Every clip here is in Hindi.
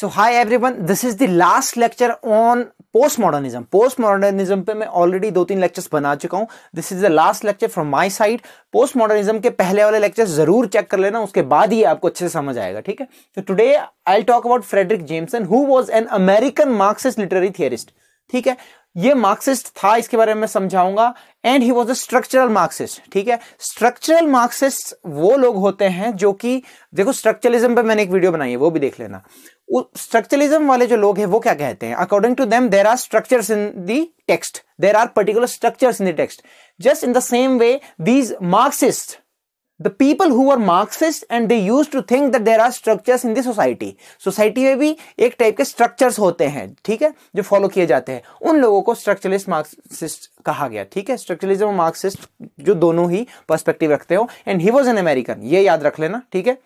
so everyone this is the last lecture on post modernism post modernism पे मैं ऑलरेडी दो तीन लेक्चर्स बना चुका हूं this is the last lecture from my side post modernism के पहले वाले लेक्चर जरूर चेक कर लेना उसके बाद ही आपको अच्छे से समझ आएगा ठीक है तो today I talk about Fredric Jameson who was an American Marxist literary theorist ठीक है ये मार्क्सिस्ट था इसके बारे में समझाऊंगा and he was a structural Marxist ठीक है स्ट्रक्चरल मार्क्सिस्ट वो लोग होते हैं जो कि देखो स्ट्रक्चरलिज्म पे मैंने एक वीडियो बनाई है वो भी देख लेना स्ट्रक्चरलिज्म वाले जो लोग हैं वो क्या कहते हैं according to them there are structure in the text there are particular structure in the just in the same way these Marxist the people who are Marxist and they use to think that there are structures in society society में भी एक टाइप के स्ट्रक्चर्स होते हैं ठीक है जो फॉलो किए जाते हैं उन लोगों को स्ट्रक्चरलिस्ट मार्क्सिस्ट कहा गया ठीक है स्ट्रक्चरलिज्म मार्क्सिस्ट जो दोनों ही पर्स्पेक्टिव रखते हो and he was an American ये याद रख लेना ठीक है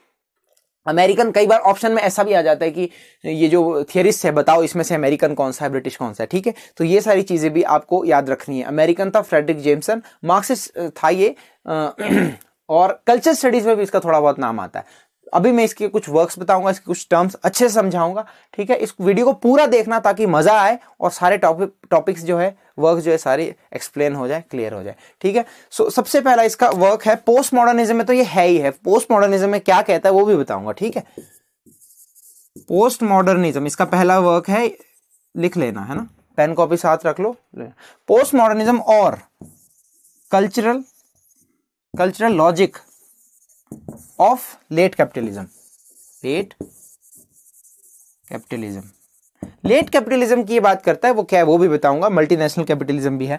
अमेरिकन कई बार ऑप्शन में ऐसा भी आ जाता है कि ये जो थियरिस्ट है बताओ इसमें से अमेरिकन कौन सा है ब्रिटिश कौन सा है ठीक है तो ये सारी चीज़ें भी आपको याद रखनी है अमेरिकन था फ्रेडरिक जेम्सन मार्क्सिस्ट था ये और कल्चर स्टडीज़ में भी इसका थोड़ा बहुत नाम आता है अभी मैं इसके कुछ वर्क्स बताऊंगा इसके कुछ टर्म्स अच्छे से समझाऊंगा ठीक है इस वीडियो को पूरा देखना ताकि मज़ा आए और सारे टॉपिक टॉपिक्स जो है वर्क जो है सारी एक्सप्लेन हो जाए क्लियर हो जाए ठीक है सो so, सबसे पहला इसका वर्क है पोस्ट मॉडर्निज्म में तो ये है ही है पोस्ट मॉडर्निज्म में क्या कहता है वो भी बताऊंगा ठीक है पोस्ट मॉडर्निज्म इसका पहला वर्क है लिख लेना है ना पेन कॉपी साथ रख लो पोस्ट मॉडर्निज्म और cultural cultural logic of late capitalism late capitalism late capitalism की बात करता है वो क्या है वो भी बताऊंगा मल्टीनेशनल कैपिटलिज्म भी है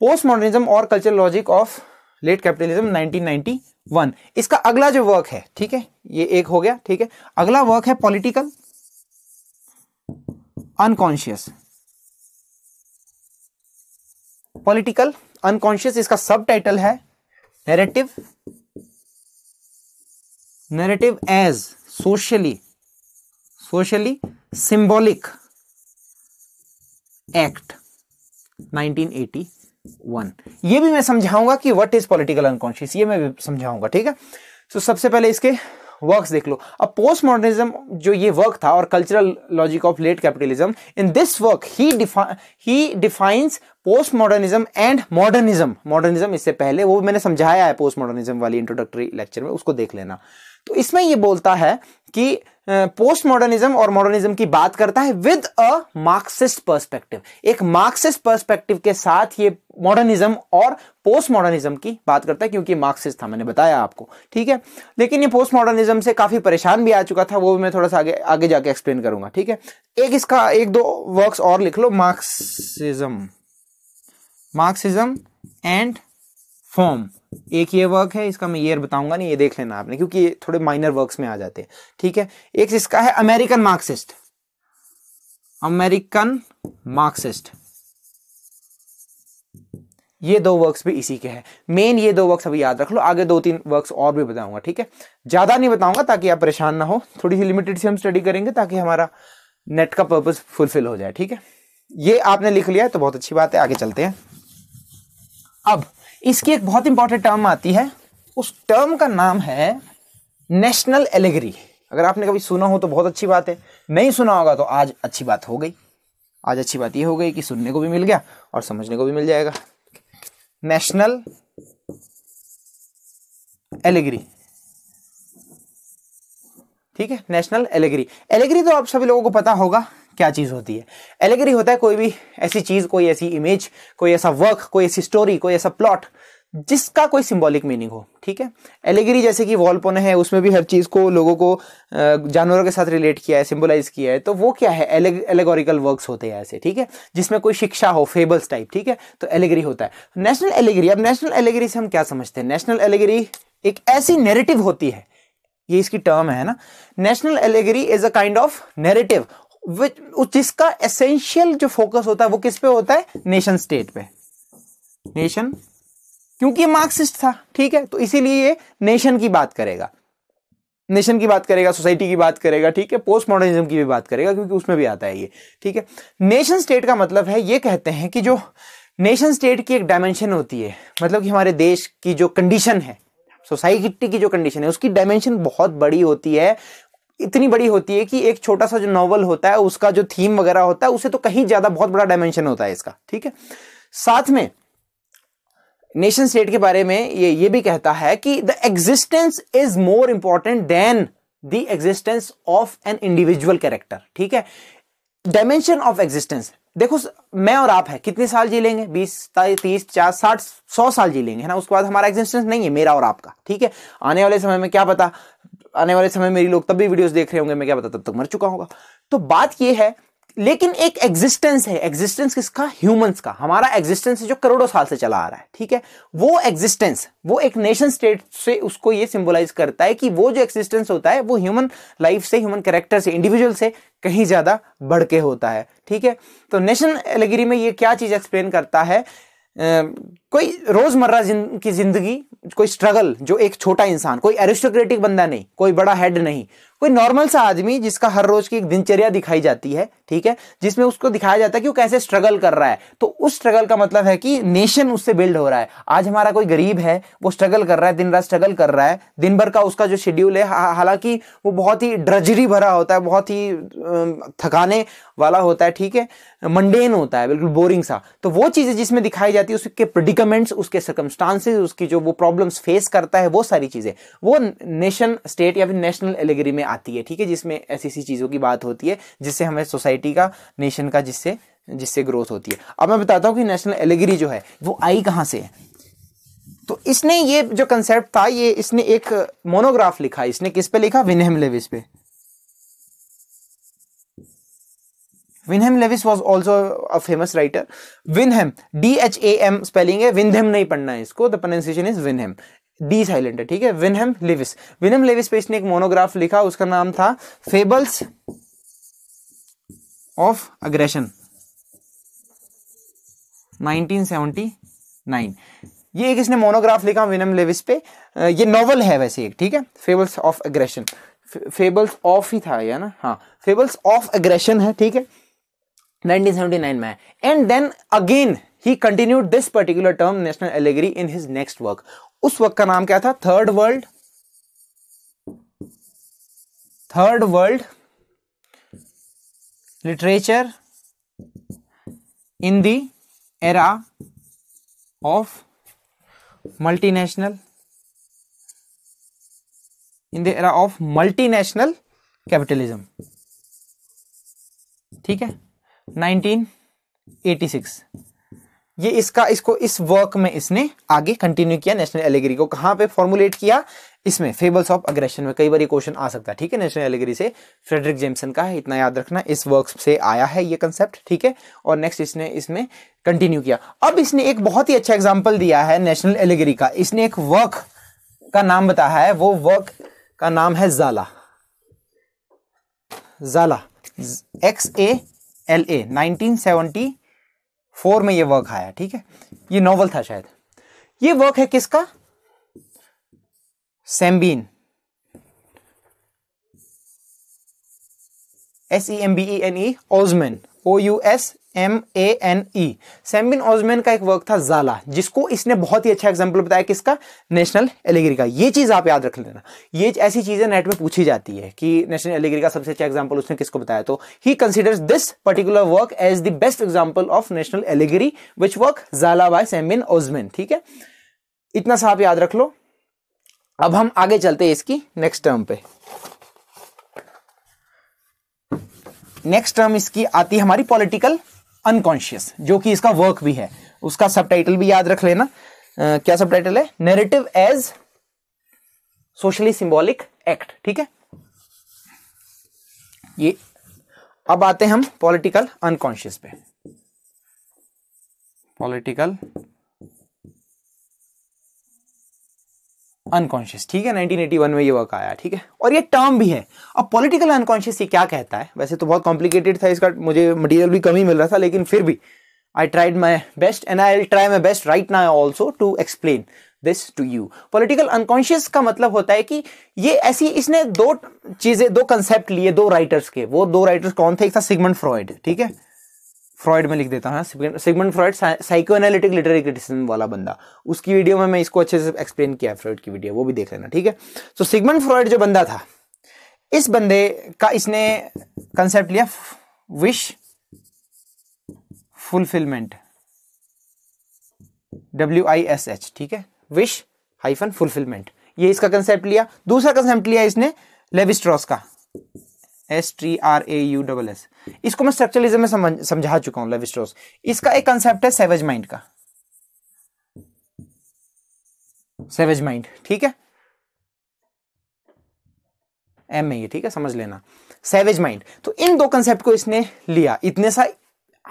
पोस्ट मॉडर्निज्म और culture logic of late capitalism 1991 इसका अगला जो वर्क है ठीक है ये एक हो गया ठीक है अगला वर्क है पॉलिटिकल अनकॉन्शियस पॉलिटिकल अनकॉन्शियस इसका सब टाइटल है narrative narrative as socially socially symbolic act 1981 ये भी मैं समझाऊंगा कि व्हाट इज पॉलिटिकल अनकॉन्शियस ये मैं समझाऊंगा ठीक है सो so, सबसे पहले इसके वर्क्स देख लो अब पोस्ट मॉडर्निज्म जो ये वर्क था और cultural logic of late capitalism in this work he define he defines post modernism and modernism modernism इससे पहले वो मैंने समझाया है पोस्ट मॉडर्निज्म वाली इंट्रोडक्टरी लेक्चर में उसको देख लेना तो इसमें ये बोलता है कि पोस्ट मॉडर्निज्म और मॉडर्निज्म की बात करता है विद अ मार्क्सिस्ट पर्सपेक्टिव एक मार्क्सिस्ट पर्सपेक्टिव के साथ ये मॉडर्निज्म और पोस्ट मॉडर्निज्म की बात करता है क्योंकि मार्क्सिस्ट था मैंने बताया आपको ठीक है लेकिन ये पोस्ट मॉडर्निज्म से काफी परेशान भी आ चुका था वो भी मैं थोड़ा सा आगे आगे जाके एक्सप्लेन करूंगा ठीक है एक इसका एक दो वर्क्स और लिख लो मार्क्सिज्म मार्क्सिज्म एंड फॉर्म एक ये वर्क है इसका मैं ईयर बताऊंगा नहीं ये देख लेना आपने क्योंकि ये थोड़े माइनर वर्क्स में आ जाते हैं ठीक है एक इसका है अमेरिकन मार्क्सिस्ट अमेरिकन मार्क्सिस्ट ये दो वर्क्स भी इसी के हैं मेन ये दो वर्क्स अभी याद रख लो आगे दो तीन वर्क्स और भी बताऊंगा ठीक है ज्यादा नहीं बताऊंगा ताकि आप परेशान ना हो थोड़ी सी लिमिटेड से हम स्टडी करेंगे ताकि हमारा नेट का पर्पज फुलफिल हो जाए ठीक है ये आपने लिख लिया है तो बहुत अच्छी बात है आगे चलते हैं अब इसकी एक बहुत इंपॉर्टेंट टर्म आती है उस टर्म का नाम है नेशनल एलेगरी अगर आपने कभी सुना हो तो बहुत अच्छी बात है नहीं सुना होगा तो आज अच्छी बात हो गई आज अच्छी बात ये हो गई कि सुनने को भी मिल गया और समझने को भी मिल जाएगा नेशनल एलेगरी ठीक है नेशनल एलेगरी एलेगरी तो आप सभी लोगों को पता होगा क्या चीज़ होती है एलेगरी होता है कोई भी ऐसी चीज़ कोई ऐसी इमेज कोई ऐसा वर्क कोई ऐसी स्टोरी कोई ऐसा प्लॉट जिसका कोई सिंबॉलिक मीनिंग हो ठीक है एलेगरी जैसे कि वॉलपोन है उसमें भी हर चीज़ को लोगों को जानवरों के साथ रिलेट किया है सिंबलाइज किया है तो वो क्या है एलेग एलेगोरिकल वर्क्स होते हैं ऐसे ठीक है जिसमें कोई शिक्षा हो फेबल्स टाइप ठीक है तो एलेगरी होता है नेशनल एलेगरी अब नेशनल एलेगरी से हम क्या समझते हैं नेशनल एलेगरी एक ऐसी नेरेटिव होती है ये इसकी टर्म है ना national allegory is a kind of narrative जिसका एसेंशियल जो फोकस होता है वो किस पे होता है नेशन स्टेट पे नेशन क्योंकि मार्क्सिस्ट था ठीक है तो इसीलिए ये नेशन की बात करेगा नेशन की बात करेगा सोसाइटी की बात करेगा ठीक है पोस्ट मॉडर्निज्म की भी बात करेगा क्योंकि उसमें भी आता है ये ठीक है नेशन स्टेट का मतलब है ये कहते हैं कि जो नेशन स्टेट की एक डायमेंशन होती है मतलब कि हमारे देश की जो कंडीशन है सोसाइटी की जो कंडीशन है उसकी डायमेंशन बहुत बड़ी होती है इतनी बड़ी होती है कि एक छोटा सा जो नॉवल होता है उसका जो थीम वगैरह होता है उसे तो कहीं ज्यादा बहुत बड़ा डायमेंशन होता है इसका ठीक है साथ में नेशन स्टेट के बारे में ये ये भी कहता है कि the existence is more important than the existence of an individual character ठीक है डायमेंशन ऑफ एग्जिस्टेंस देखो मैं और आप है कितने साल जी लेंगे बीस तीस चालीस साठ सौ साल जी लेंगे है ना उसके बाद हमारा एग्जिस्टेंस नहीं है मेरा और आपका ठीक है आने वाले समय में क्या पता आने वाले समय मेरी लोग तब भी वीडियोस देख रहे होंगे मैं क्या पता तब तक मर चुका होगा तो बात यह है लेकिन एक एग्जिस्टेंस है एग्जिस्टेंस किसका ह्यूमंस का हमारा एग्जिस्टेंस जो करोड़ों साल से चला आ रहा है ठीक है वो एग्जिस्टेंस वो एक नेशन स्टेट से उसको ये सिंबलाइज करता है कि वो जो एग्जिस्टेंस होता है वो ह्यूमन लाइफ से ह्यूमन कैरेक्टर से इंडिविजुअल से कहीं ज़्यादा बढ़ के होता है ठीक है तो नेशन एलेगरी में ये क्या चीज़ एक्सप्लेन करता है कोई रोज़मर्रा जिन, की ज़िंदगी कोई स्ट्रगल जो एक छोटा इंसान कोई एरिस्टोक्रेटिक बंदा नहीं कोई बड़ा हेड नहीं कोई नॉर्मल सा आदमी जिसका हर रोज की एक दिनचर्या दिखाई जाती है ठीक है जिसमें उसको दिखाया जाता है कि वो कैसे स्ट्रगल कर रहा है तो उस स्ट्रगल का मतलब है कि नेशन उससे बिल्ड हो रहा है आज हमारा कोई गरीब है वो स्ट्रगल कर रहा है दिन रात स्ट्रगल कर रहा है दिन भर का उसका जो शेड्यूल है हालांकि वो बहुत ही ड्रजरी भरा होता है बहुत ही थकाने वाला होता है ठीक है मंडेन होता है बिल्कुल बोरिंग सा तो वो चीजें जिसमें दिखाई जाती है उसके प्रडिकमेंट्स उसके सर्कमस्टांसेज उसकी जो वो प्रॉब्लम्स फेस करता है वो सारी चीजें वो नेशन स्टेट या फिर नेशनल एलेगरी में आती है ठीक है जिसमें ऐसी ऐसी चीज़ों की बात होती है जिससे हमें सोसाइटी का नेशन का जिससे जिससे ग्रोथ होती है अब मैं बताता हूँ कि नेशनल एलेगरी जो है वो आई कहाँ से है तो इसने ये जो कंसेप्ट था ये इसने एक मोनोग्राफ लिखा इसने किस पे लिखा विनहम लेविस पे विनहम Levi's was also a famous writer विनहम D H A M spelling है विनहम नहीं पढ़ना है इसको the pronunciation is विनहम D silent है ठीक है विनहम लेविस विनहम लेविस पे इसने एक मोनोग्राफ लिखा उसका नाम था फेबल्स ऑफ अग्रेशन 1979 ये एक इसने मोनोग्राफ लिखा विनम लेविस पे ये नॉवल है वैसे एक ठीक है fables of aggression fables of ही था या ना हाँ फेबल्स ऑफ अग्रेशन है ठीक है 1979 में and then again he continued this particular term national allegory in his next work उस वर्क का नाम क्या था third world third world literature in the era of multinational in the era of multinational capitalism ठीक है 1986 ये इसका इसको इस वर्क में इसने आगे कंटिन्यू किया नेशनल एलेगरी को कहां पे फॉर्मुलेट किया इसमें फेबल्स ऑफ अग्रेशन में कई बार क्वेश्चन आ सकता है ठीक है नेशनल एलेगरी से फ्रेडरिक जेम्सन का है इतना याद रखना इस वर्क से आया है ये कंसेप्ट ठीक है और नेक्स्ट इसने इसमें कंटिन्यू किया अब इसने एक बहुत ही अच्छा एग्जाम्पल दिया है नेशनल एलेगरी का इसने एक वर्क का नाम बताया है वो वर्क का नाम है Xala Xala X A L A nineteen seventy four में ये वर्क आया ठीक है ये नॉवल था शायद ये वर्क है किसका Sembene S E M B E N E Ousmane O U S M A N E Sembene Ousmane का एक वर्क था जाला जिसको इसने बहुत ही अच्छा एग्जाम्पल बताया किसका नेशनल एलिगरी का ये चीज़ आप याद रख लेना ये ऐसी चीज़ें नेट में पूछी जाती है कि नेशनल एलिगरी का सबसे अच्छा एग्जाम्पल उसने किसको बताया तो he consider this particular work as the best example of national allegory which work Xala by Sembene Ousmane ठीक है इतना सा आप याद रख लो अब हम आगे चलते हैं इसकी नेक्स्ट टर्म पे नेक्स्ट टर्म इसकी आती है हमारी पॉलिटिकल अनकॉन्शियस जो कि इसका वर्क भी है उसका सबटाइटल भी याद रख लेना आ, क्या सबटाइटल है narrative as socially symbolic act ठीक है ये अब आते हैं हम पॉलिटिकल अनकॉन्शियस पे पॉलिटिकल अनकॉन्शियस ठीक है 1981 में ये वर्क आया ठीक है और ये टर्म भी है अब पॉलिटिकल अनकॉन्शियस ये क्या कहता है वैसे तो बहुत कॉम्प्लिकेटेड था इसका मुझे मटेरियल भी कम ही मिल रहा था लेकिन फिर भी I tried my best and I try my best right ना also to explain this to you political unconscious का मतलब होता है कि ये ऐसी इसने दो चीजें दो कंसेप्ट लिए दो राइटर्स के वो दो राइटर्स कौन थे एक था सिगमंड फ्रॉइड ठीक है फ्रॉइड में लिख देता हूँ Sigmund Freud psycho analytic literary criticism वाला बंदा उसकी वीडियो में मैं इसको अच्छे से एक्सप्लेन किया फ्रॉइड की वीडियो वो भी देख लेना ठीक है सो सिगमंड फ्रॉइड जो बंदा था इस बंदे का इसने कंसेप्ट लिया wish fulfilment W I S H ठीक है विश हाइफन फुलफिलमेंट ये इसका कंसेप्ट लिया दूसरा कंसेप्ट लिया इसने लेविस्ट्रॉस का S T R A U double S इसको मैं स्ट्रक्चरलिज्म में समझा चुका हूं लेविस्ट्रोस इसका एक कंसेप्ट है सेवेज माइंड का सेवेज माइंड ठीक है एम में ये ठीक है समझ लेना सेवेज माइंड तो इन दो कंसेप्ट को इसने लिया इतने सा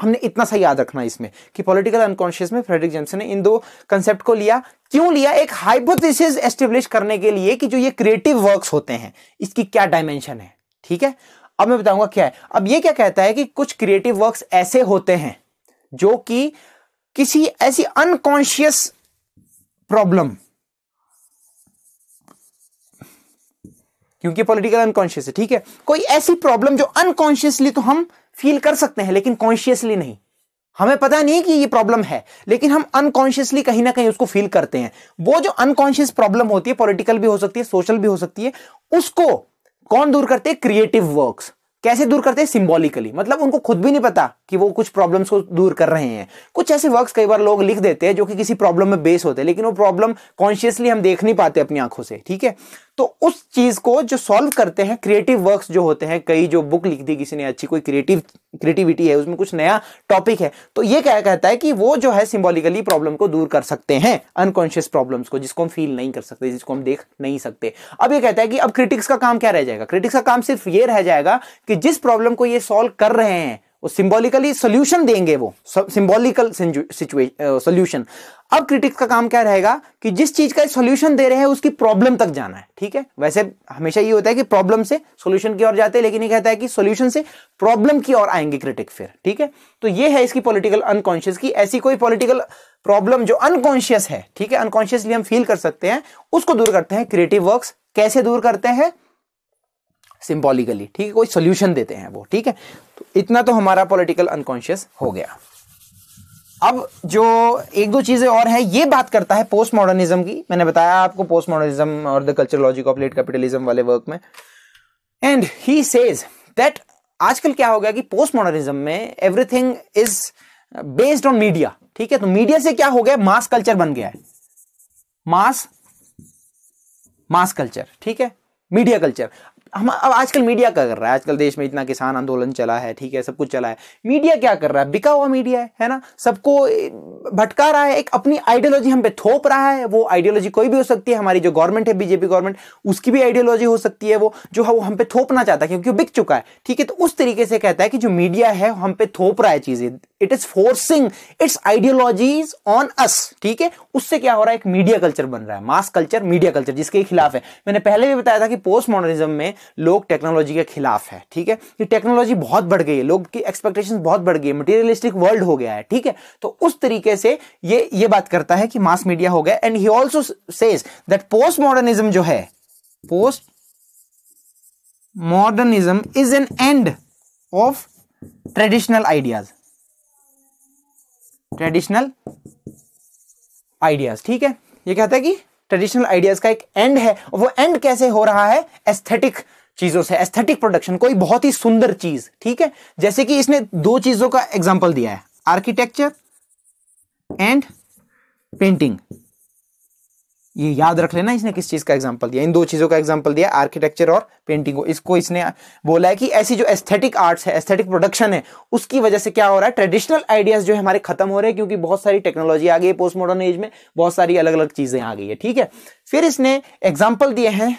हमने इतना सा याद रखना इसमें कि पॉलिटिकल अनकॉन्शियस में फ्रेडरिक जेम्स ने इन दो कंसेप्ट को लिया क्यों लिया एक हाइपोथेसिस एस्टेब्लिश करने के लिए कि जो ये क्रिएटिव वर्क्स होते हैं इसकी क्या डायमेंशन है ठीक है अब मैं बताऊंगा क्या है अब ये क्या कहता है कि कुछ क्रिएटिव वर्क्स ऐसे होते हैं जो कि किसी ऐसी अनकॉन्शियस प्रॉब्लम क्योंकि पॉलिटिकल अनकॉन्शियस है ठीक है कोई ऐसी प्रॉब्लम जो अनकॉन्शियसली तो हम फील कर सकते हैं लेकिन कॉन्शियसली नहीं हमें पता नहीं कि ये प्रॉब्लम है लेकिन हम अनकॉन्शियसली कहीं ना कहीं उसको फील करते हैं वो जो अनकॉन्शियस प्रॉब्लम होती है पॉलिटिकल भी हो सकती है सोशल भी हो सकती है उसको कौन दूर करते क्रिएटिव वर्क्स कैसे दूर करते सिंबॉलिकली मतलब उनको खुद भी नहीं पता कि वो कुछ प्रॉब्लम्स को दूर कर रहे हैं कुछ ऐसे वर्क्स कई बार लोग लिख देते हैं जो कि किसी प्रॉब्लम में बेस होते हैं लेकिन वो प्रॉब्लम कॉन्शियसली हम देख नहीं पाते अपनी आंखों से ठीक है तो उस चीज को जो सॉल्व करते हैं क्रिएटिव वर्क्स जो होते हैं कई जो बुक लिख दी किसी ने अच्छी कोई क्रिएटिव क्रिएटिविटी है उसमें कुछ नया टॉपिक है तो ये क्या कहता है कि वो जो है सिंबॉलिकली प्रॉब्लम को दूर कर सकते हैं अनकॉन्शियस प्रॉब्लम्स को जिसको हम फील नहीं कर सकते जिसको हम देख नहीं सकते अब ये कहता है कि अब क्रिटिक्स का काम क्या रह जाएगा क्रिटिक्स का काम सिर्फ ये रह जाएगा कि जिस प्रॉब्लम को ये सॉल्व कर रहे हैं वो सिंबॉलिकली सोल्यूशन देंगे वो सिंबॉलिकल सोल्यूशन अब क्रिटिक्स का काम क्या रहेगा कि जिस चीज का सोल्यूशन दे रहे हैं उसकी प्रॉब्लम तक जाना है ठीक है वैसे हमेशा ये होता है कि प्रॉब्लम से सोल्यूशन की ओर जाते हैं लेकिन ये कहता है कि सोल्यूशन से प्रॉब्लम की ओर आएंगे क्रिटिक फिर ठीक है तो ये है इसकी पॉलिटिकल अनकॉन्शियस की ऐसी कोई पॉलिटिकल प्रॉब्लम जो अनकॉन्शियस है ठीक है अनकॉन्शियसली हम फील कर सकते हैं उसको दूर करते हैं क्रिएटिव वर्क कैसे दूर करते हैं सिंबॉलिकली ठीक है कोई सोल्यूशन देते हैं वो ठीक है तो इतना तो हमारा पॉलिटिकल अनकॉन्शियस हो गया अब जो एक दो चीज़ें और हैं ये बात करता है पोस्ट मॉडर्निज्म की मैंने बताया आपको पोस्ट मॉडर्निज्म और the culture logic of late capitalism वाले वर्क में एंड ही सेज दैट आजकल क्या हो गया कि पोस्ट मॉडर्निज्म में everything is based on media ठीक है तो मीडिया से क्या हो गया मास कल्चर बन गया है मास मास कल्चर ठीक है मीडिया कल्चर हम अब आजकल मीडिया क्या कर रहा है आजकल देश में इतना किसान आंदोलन चला है ठीक है सब कुछ चला है मीडिया क्या कर रहा है बिका हुआ मीडिया है है ना सबको भटका रहा है एक अपनी आइडियोलॉजी हम पे थोप रहा है वो आइडियोलॉजी कोई भी हो सकती है हमारी जो गवर्नमेंट है बीजेपी गवर्नमेंट उसकी भी आइडियोलॉजी हो सकती है वो जो है वो हम पे थोपना चाहता है क्योंकि बिक चुका है ठीक है तो उस तरीके से कहता है कि जो मीडिया है हम पे थोप रहा है चीजें it is forcing its ideologies on us ठीक है उससे क्या हो रहा है एक मीडिया कल्चर बन रहा है मास कल्चर मीडिया कल्चर जिसके खिलाफ है मैंने पहले भी बताया था कि पोस्ट मॉडर्निज्म में लोग टेक्नोलॉजी के खिलाफ है ठीक है कि टेक्नोलॉजी बहुत बढ़ गई है लोग की एक्सपेक्टेशन बहुत बढ़ गई है मटेरियलिस्टिक वर्ल्ड हो गया है ठीक है तो उस तरीके से ये ये बात करता है कि मास मीडिया हो गया and he also says that post modernism जो है post modernism is an end of traditional ideas traditional ideas ठीक है ये कहता है कि ट्रेडिशनल आइडियाज का एक एंड है वो एंड कैसे हो रहा है एस्थेटिक चीजों से एस्थेटिक प्रोडक्शन कोई बहुत ही सुंदर चीज ठीक है जैसे कि इसने दो चीजों का एग्जाम्पल दिया है आर्किटेक्चर एंड पेंटिंग ये याद रख लेना इसने किस चीज़ का एग्जाम्पल दिया इन दो चीज़ों का एग्जाम्पल दिया आर्किटेक्चर और पेंटिंग को इसको इसने बोला है कि ऐसी जो एस्थेटिक आर्ट्स है एस्थेटिक प्रोडक्शन है उसकी वजह से क्या हो रहा है ट्रेडिशनल आइडियाज़ जो है हमारे खत्म हो रहे हैं क्योंकि बहुत सारी टेक्नोलॉजी आ गई है पोस्ट मॉडर्न एज में बहुत सारी अलग अलग चीज़ें आ गई है ठीक है फिर इसने एग्जाम्पल दिए हैं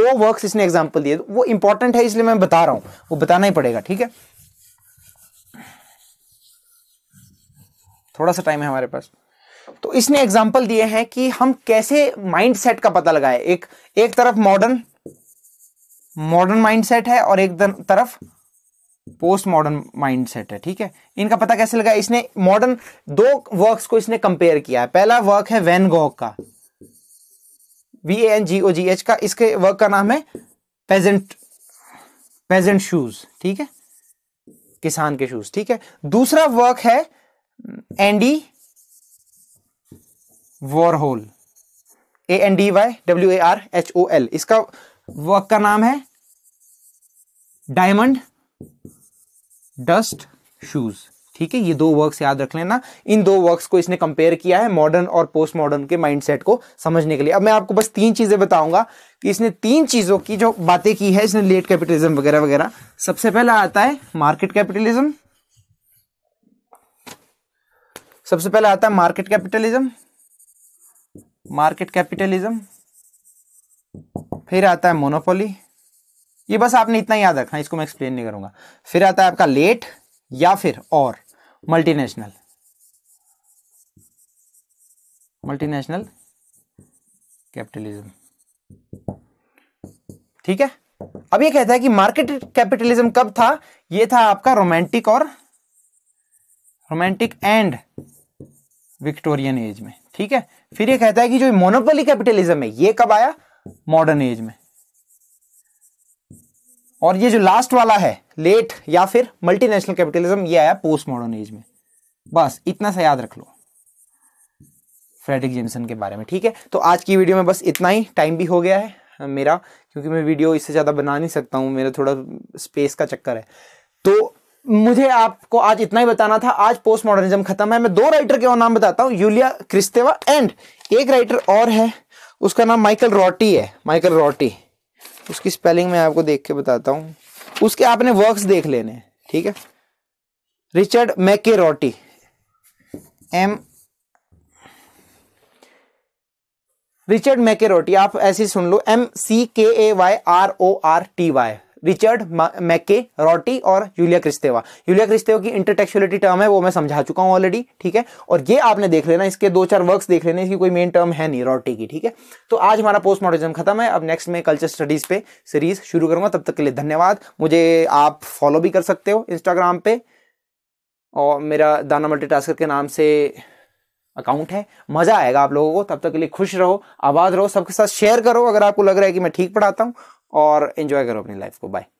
दो वर्क इसने एग्जाम्पल दिए वो इंपॉर्टेंट है इसलिए मैं बता रहा हूं वो बताना ही पड़ेगा ठीक है थोड़ा सा टाइम है हमारे पास तो इसने एग्जाम्पल दिए हैं कि हम कैसे माइंड सेट का पता लगाए एक एक तरफ मॉडर्न मॉडर्न माइंड सेट है और एक तरफ पोस्ट मॉडर्न माइंड सेट है ठीक है इनका पता कैसे लगा इसने मॉडर्न दो वर्क्स को इसने कंपेयर किया है पहला वर्क है वैन गोग का V N G O G H का इसके वर्क का नाम है पेजेंट पेजेंट शूज ठीक है किसान के शूज ठीक है दूसरा वर्क है Andy Warhol A N D Y W A R H O L इसका वर्क का नाम है डायमंड डस्ट शूज ठीक है ये दो वर्क्स याद रख लेना इन दो वर्क्स को इसने कंपेयर किया है मॉडर्न और पोस्ट मॉडर्न के माइंडसेट को समझने के लिए अब मैं आपको बस तीन चीजें बताऊंगा कि इसने तीन चीजों की जो बातें की है इसने लेट कैपिटलिज्म वगैरह वगैरह सबसे पहला आता है मार्केट कैपिटलिज्म सबसे पहला आता है मार्केट कैपिटलिज्म मार्केट कैपिटलिज्म फिर आता है मोनोपोली ये बस आपने इतना याद रखना इसको मैं एक्सप्लेन नहीं करूंगा फिर आता है आपका लेट या फिर और मल्टीनेशनल मल्टीनेशनल कैपिटलिज्म ठीक है अब ये कहता है कि मार्केट कैपिटलिज्म कब था ये था आपका रोमांटिक और रोमांटिक एंड विक्टोरियन एज में ठीक है फिर ये कहता है कि जो मोनोपोली कैपिटलिज्म है ये कब आया मॉडर्न एज में और ये जो लास्ट वाला है लेट या फिर मल्टीनेशनल कैपिटलिज्म ये आया पोस्ट मॉडर्न एज में बस इतना सा याद रख लो फ्रेडरिक जेमसन के बारे में ठीक है तो आज की वीडियो में बस इतना ही टाइम भी हो गया है मेरा क्योंकि मैं वीडियो इससे ज़्यादा बना नहीं सकता हूं मेरा थोड़ा स्पेस का चक्कर है तो मुझे आपको आज इतना ही बताना था आज पोस्ट मॉडर्निज्म खत्म है मैं दो राइटर के और नाम बताता हूँ यूलिया क्रिस्तेवा एंड एक राइटर और है उसका नाम माइकल रॉटी है माइकल रॉटी उसकी स्पेलिंग मैं आपको देख के बताता हूँ उसके आपने वर्क्स देख लेने ठीक है Richard McKay Rorty M Richard मैके रोटी आप ऐसे सुन लो M C K A Y R O R T Y Richard McKay Rorty और यूलिया क्रिस्तेवा यूलिया क्रिस्तेवा की इंटरटेक्चुअलिटी टर्म है वो मैं समझा चुका हूँ ऑलरेडी ठीक है और ये आपने देख लेना इसके दो चार वर्क्स देख लेना इसकी कोई मेन टर्म है नहीं रॉटी की ठीक है तो आज हमारा पोस्ट मॉडर्निज्म खत्म है अब नेक्स्ट मैं कल्चर स्टडीज पे सीरीज शुरू करूंगा तब तक के लिए धन्यवाद मुझे आप फॉलो भी कर सकते हो इंस्टाग्राम पे और मेरा दाना टास्कर के नाम से अकाउंट है मज़ा आएगा आप लोगों को तब तक के लिए खुश रहो आबाद रहो सबके साथ शेयर करो अगर आपको लग रहा है कि मैं ठीक पढ़ाता हूँ और इन्जॉय करो अपनी लाइफ को बाय